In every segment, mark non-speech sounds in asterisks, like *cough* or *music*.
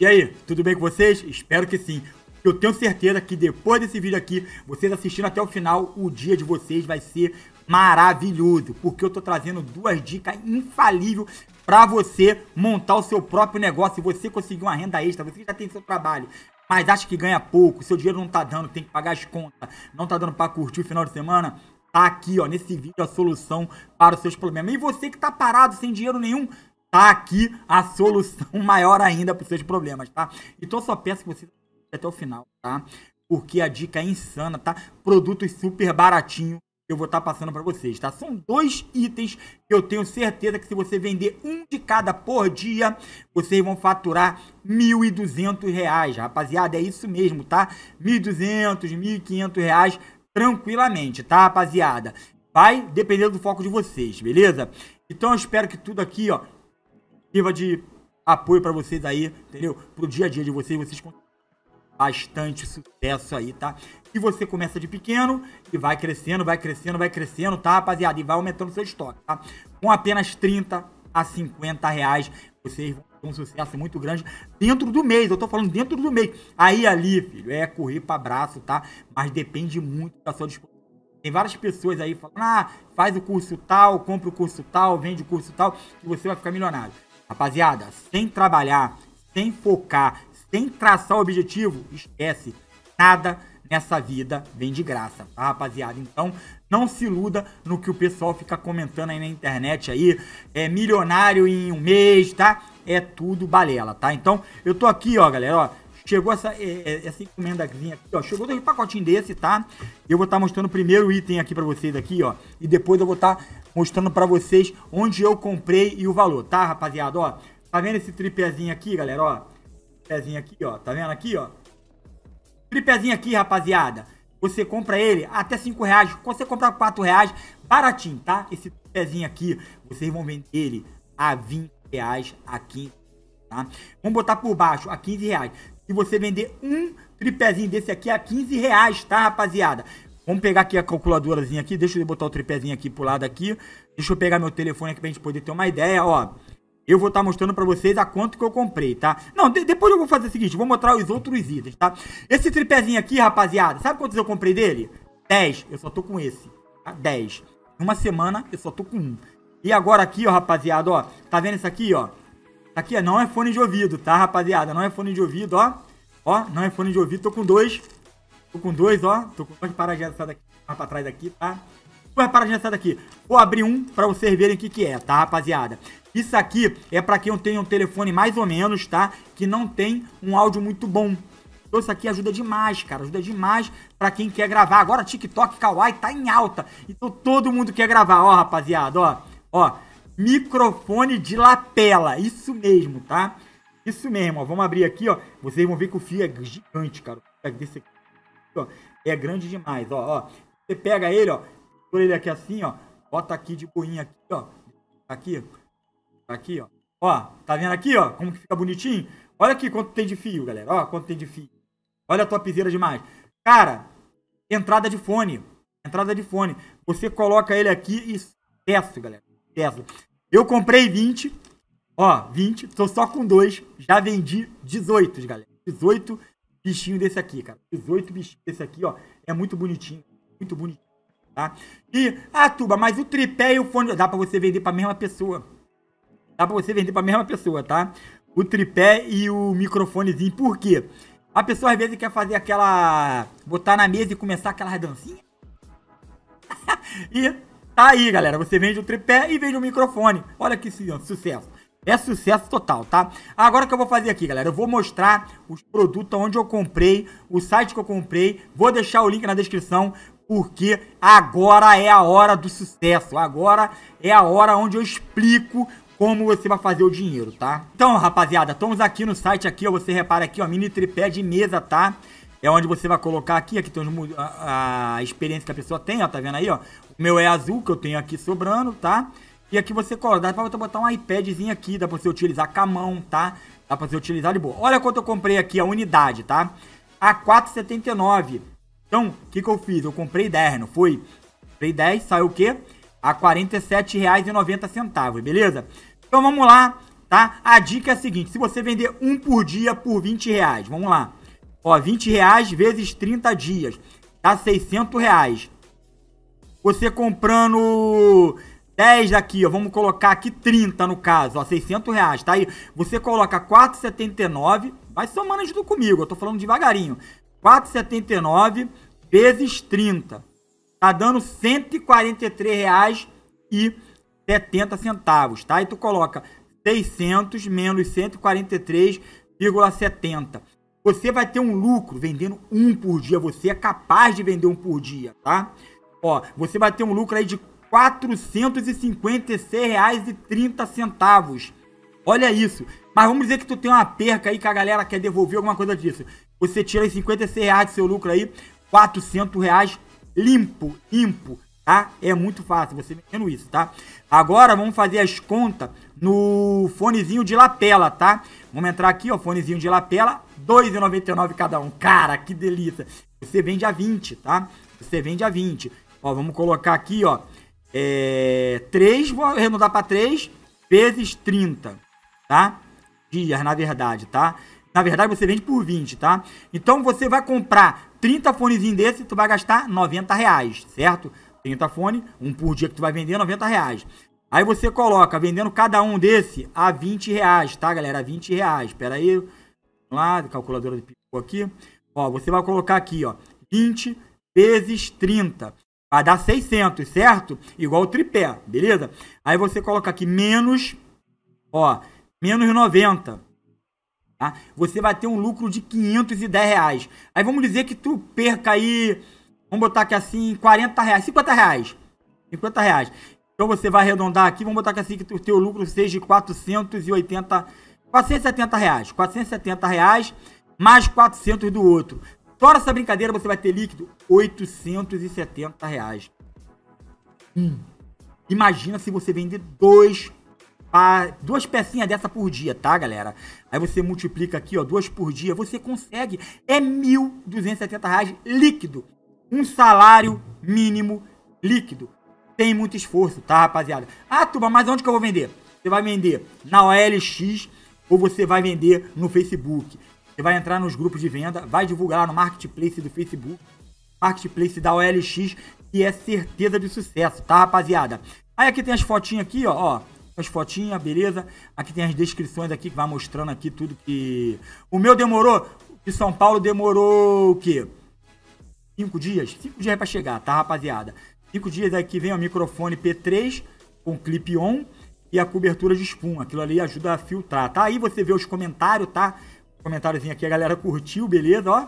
E aí, tudo bem com vocês? Espero que sim. Eu tenho certeza que depois desse vídeo aqui, vocês assistindo até o final, o dia de vocês vai ser maravilhoso, porque eu tô trazendo duas dicas infalíveis para você montar o seu próprio negócio Se você conseguir uma renda extra, você já tem seu trabalho, mas acha que ganha pouco, seu dinheiro não tá dando, tem que pagar as contas, não tá dando para curtir o final de semana, tá aqui, ó, nesse vídeo a solução para os seus problemas. E você que tá parado sem dinheiro nenhum, tá aqui a solução *laughs* maior ainda para os seus problemas, tá? Então só peço que vocês até o final, tá? Porque a dica é insana, tá? Produtos super baratinho eu vou estar tá passando para vocês, tá? São dois itens que eu tenho certeza que se você vender um de cada por dia, vocês vão faturar R$ 1.200, reais, rapaziada, é isso mesmo, tá? R$ 1.200, R$ 1.500 reais tranquilamente, tá, rapaziada? Vai dependendo do foco de vocês, beleza? Então eu espero que tudo aqui, ó, sirva de apoio para vocês aí, entendeu? Pro dia a dia de vocês, vocês bastante sucesso aí, tá? E você começa de pequeno e vai crescendo, vai crescendo, vai crescendo, tá, rapaziada? E vai aumentando seu estoque, tá? Com apenas 30 a 50 reais, vocês vão ter um sucesso muito grande dentro do mês. Eu tô falando dentro do mês. Aí ali, filho, é correr para braço, tá? Mas depende muito da sua disposição. Tem várias pessoas aí falando, ah, faz o curso tal, compra o curso tal, vende o curso tal, que você vai ficar milionário. Rapaziada, sem trabalhar, sem focar, sem traçar o objetivo, esquece. Nada nessa vida vem de graça, tá, rapaziada? Então, não se iluda no que o pessoal fica comentando aí na internet aí. É milionário em um mês, tá? É tudo balela, tá? Então, eu tô aqui, ó, galera, ó. Chegou essa, é, é, essa encomendazinha aqui, ó. Chegou um pacotinho desse, tá? Eu vou estar tá mostrando o primeiro item aqui pra vocês aqui, ó. E depois eu vou estar tá mostrando para vocês onde eu comprei e o valor, tá, rapaziada? Ó, tá vendo esse tripézinho aqui, galera? Ó, tripézinho aqui, ó, tá vendo aqui, ó? Tripézinho aqui, rapaziada. Você compra ele até 5 reais. Quando você comprar 4 reais, baratinho, tá? Esse tripézinho aqui, vocês vão vender ele a 20 reais, aqui, tá? Vamos botar por baixo, a 15 reais. Se você vender um tripézinho desse aqui é a 15 reais, tá, rapaziada? Vamos pegar aqui a calculadorazinha aqui, deixa eu botar o tripézinho aqui pro lado aqui. Deixa eu pegar meu telefone aqui pra gente poder ter uma ideia, ó. Eu vou estar tá mostrando pra vocês a quanto que eu comprei, tá? Não, de depois eu vou fazer o seguinte, vou mostrar os outros itens, tá? Esse tripézinho aqui, rapaziada, sabe quantos eu comprei dele? 10, eu só tô com esse, tá? 10. Uma semana, eu só tô com um. E agora aqui, ó, rapaziada, ó, tá vendo isso aqui, ó? Aqui não é fone de ouvido, tá, rapaziada? Não é fone de ouvido, ó. Ó, não é fone de ouvido, tô com dois. Tô com dois, ó. Tô com dois paragens dessa daqui. Mais pra trás aqui, tá? Duas paragens dessa daqui. Vou abrir um pra vocês verem o que que é, tá, rapaziada? Isso aqui é pra quem tem um telefone mais ou menos, tá? Que não tem um áudio muito bom. Então isso aqui ajuda demais, cara. Ajuda demais pra quem quer gravar. Agora TikTok, Kawaii tá em alta. Então todo mundo quer gravar, ó, rapaziada, ó. Ó, microfone de lapela. Isso mesmo, tá? Isso mesmo, ó. Vamos abrir aqui, ó. Vocês vão ver que o fio é gigante, cara. É desse aqui ó, é grande demais, ó, ó. Você pega ele, ó, por ele aqui assim, ó, bota aqui de boinha aqui, ó, aqui, aqui, ó. Ó, tá vendo aqui, ó, como que fica bonitinho? Olha aqui quanto tem de fio, galera, ó, quanto tem de fio. Olha a topzeira demais. Cara, entrada de fone, entrada de fone. Você coloca ele aqui e peço, galera, peço. Eu comprei 20, ó, 20, tô só com dois, já vendi 18, galera, 18 bichinho desse aqui, cara. 18 bichinhos desse aqui, ó. É muito bonitinho. Muito bonitinho, tá? E, ah, Tuba, mas o tripé e o fone... Dá pra você vender pra mesma pessoa. Dá pra você vender pra mesma pessoa, tá? O tripé e o microfonezinho. Por quê? A pessoa às vezes quer fazer aquela... Botar na mesa e começar aquelas dancinhas. *laughs* e tá aí, galera. Você vende o tripé e vende o microfone. Olha que sucesso. É sucesso total, tá? Agora o que eu vou fazer aqui, galera, eu vou mostrar os produtos onde eu comprei, o site que eu comprei, vou deixar o link na descrição, porque agora é a hora do sucesso, agora é a hora onde eu explico como você vai fazer o dinheiro, tá? Então, rapaziada, estamos aqui no site aqui, ó, você repara aqui, ó, mini tripé de mesa, tá? É onde você vai colocar aqui, aqui tem os, a, a, experiência que a pessoa tem, ó, tá vendo aí, ó? O meu é azul, que eu tenho aqui sobrando, tá? E aqui você coloca, dá pra você botar um iPadzinho aqui, dá pra você utilizar com a mão, tá? Dá pra você utilizar de boa. Olha quanto eu comprei aqui, a unidade, tá? A 4,79. Então, o que que eu fiz? Eu comprei 10, não foi? Comprei 10, saiu o quê? A R$ 47,90, beleza? Então vamos lá, tá? A dica é a seguinte, se você vender um por dia por 20 reais, vamos lá. Ó, 20 reais vezes 30 dias, dá 600 reais. Você comprando 10 aqui, ó, vamos colocar aqui 30 no caso, ó, 600 reais, tá aí? Você coloca 4,79, vai somando junto comigo, eu tô falando devagarinho. 4,79 vezes 30, tá dando 143 reais e 70 centavos, tá? E tu coloca 600 menos 143,70. Você vai ter um lucro vendendo um por dia. Você é capaz de vender um por dia, tá? Ó, você vai ter um lucro aí de 456,30. Olha isso. Mas vamos dizer que tu tem uma perca aí que a galera quer devolver alguma coisa disso. Você tira aí 56 reais do seu lucro aí, 400 reais limpo, limpo, tá? É muito fácil você vendo isso, tá? Agora vamos fazer as contas no fonezinho de lapela, tá? Vamos entrar aqui, ó, fonezinho de lapela, 2,99 cada um. Cara, que delícia! Você vende a 20, tá? Você vende a 20. Ó, vamos colocar aqui, ó, é, 3, vou arredondar para 3 vezes 30, tá? Dias, na verdade, tá? Na verdade, você vende por 20, tá? Então, você vai comprar 30 fonezinhos desse, tu vai gastar 90 reais, certo? 30 fones, um por dia que tu vai vender, 90 reais. Aí você coloca, vendendo cada um desse, a 20 reais, tá, galera? A 20 reais. Pera aí, vamos lá, calculadora de pico aqui. Ó, você vai colocar aqui, ó, 20 vezes 30. Vai dar 600, certo? Igual o tripé, beleza? Aí você coloca aqui menos, ó, menos 90. Tá? Você vai ter um lucro de 510 reais. Aí vamos dizer que tu perca aí, vamos botar aqui assim, 40 reais, 50 reais. 50 reais. Então você vai arredondar aqui, vamos botar aqui assim que o teu lucro seja de 480, 470 reais. 470 reais mais 400 do outro. Fora essa brincadeira, você vai ter líquido 870 reais. Hum. Imagina se você vende dois, duas pecinhas dessa por dia, tá, galera? Aí você multiplica aqui, ó, duas por dia, você consegue. É R$ 1.270 líquido. Um salário mínimo líquido. Tem muito esforço, tá, rapaziada? Ah, Tuba, mas onde que eu vou vender? Você vai vender na OLX ou você vai vender no Facebook. Você vai entrar nos grupos de venda, vai divulgar lá no marketplace do Facebook, marketplace da OLX, que é certeza de sucesso, tá, rapaziada? Aí aqui tem as fotinhas aqui, ó, ó as fotinhas, beleza? Aqui tem as descrições aqui que vai mostrando aqui tudo que... O meu demorou, de São Paulo demorou o quê? Cinco dias? Cinco dias pra chegar, tá, rapaziada? Cinco dias que vem o microfone P3 com clip on e a cobertura de espuma. Aquilo ali ajuda a filtrar, tá? Aí você vê os comentários, tá? Comentáriozinho aqui, a galera curtiu, beleza, ó.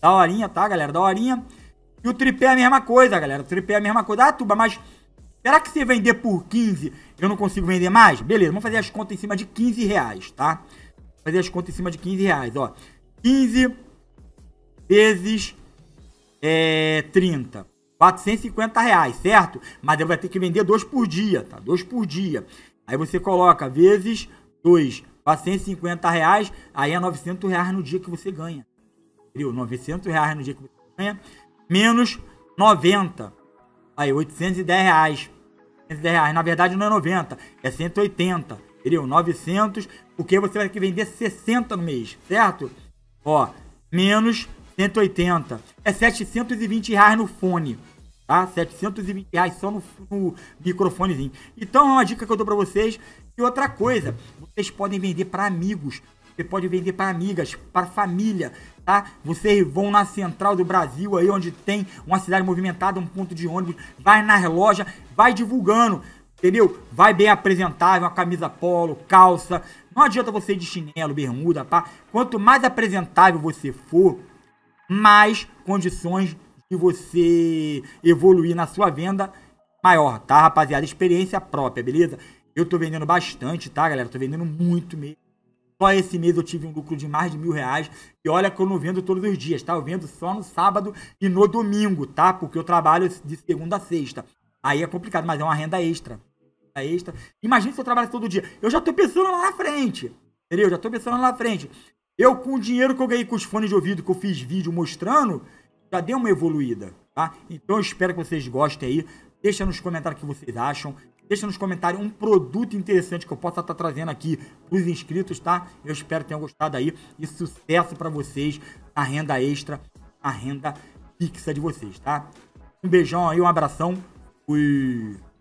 Da horinha, tá, galera? Da horinha. E o tripé é a mesma coisa, galera. O tripé é a mesma coisa. Ah, Tuba, mas será que se vender por 15 eu não consigo vender mais? Beleza, vamos fazer as contas em cima de 15 reais, tá? Fazer as contas em cima de 15 reais, ó. 15 vezes é, 30. 450 reais, certo? Mas eu vai ter que vender dois por dia, tá? Dois por dia. Aí você coloca vezes 2 para 150 reais, aí é 900 reais no dia que você ganha. Entendeu? 900 reais no dia que você ganha, menos 90. Aí, 810 reais. 810 reais. Na verdade, não é 90, é 180. Entendeu? 900, porque você vai ter que vender 60 no mês, certo? Ó, menos 180. É 720 reais no fone. Tá? 720 reais só no, no microfonezinho. Então é uma dica que eu dou para vocês. E outra coisa, vocês podem vender para amigos. Você pode vender para amigas, para família, tá? Vocês vão na central do Brasil aí, onde tem uma cidade movimentada, um ponto de ônibus, vai na loja, vai divulgando, entendeu? Vai bem apresentável, uma camisa polo, calça. Não adianta você ir de chinelo, bermuda, tá? Quanto mais apresentável você for, mais condições de você evoluir na sua venda maior, tá, rapaziada? Experiência própria, beleza? Eu tô vendendo bastante, tá, galera? Tô vendendo muito mesmo. Só esse mês eu tive um lucro de mais de mil reais. E olha que eu não vendo todos os dias, tá? Eu vendo só no sábado e no domingo, tá? Porque eu trabalho de segunda a sexta. Aí é complicado, mas é uma renda extra. Renda extra. Imagina se eu trabalho todo dia. Eu já tô pensando lá na frente. Entendeu? Eu já tô pensando lá na frente. Eu, com o dinheiro que eu ganhei com os fones de ouvido, que eu fiz vídeo mostrando, já deu uma evoluída, tá? Então eu espero que vocês gostem aí. Deixa nos comentários o que vocês acham. Deixa nos comentários um produto interessante que eu possa estar trazendo aqui para os inscritos, tá? Eu espero que tenham gostado aí e sucesso para vocês na renda extra, na renda fixa de vocês, tá? Um beijão aí, um abração. Fui.